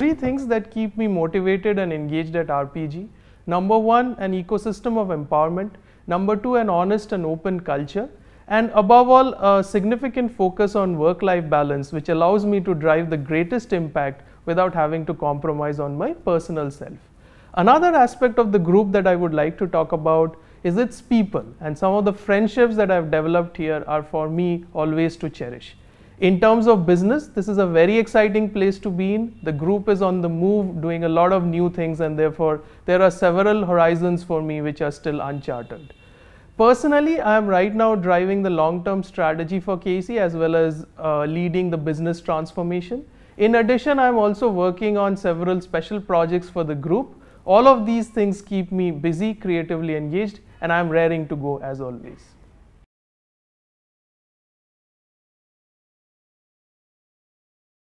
three things that keep me motivated and engaged at RPG. Number one, an ecosystem of empowerment. Number two, an honest and open culture. And above all, a significant focus on work-life balance, which allows me to drive the greatest impact without having to compromise on my personal self. Another aspect of the group that I would like to talk about is its people and some of the friendships that I've developed here are for me always to cherish. In terms of business, this is a very exciting place to be in. The group is on the move, doing a lot of new things, and therefore, there are several horizons for me which are still uncharted. Personally, I am right now driving the long term strategy for K. C. as well as uh, leading the business transformation. In addition, I am also working on several special projects for the group. All of these things keep me busy, creatively engaged, and I am raring to go as always.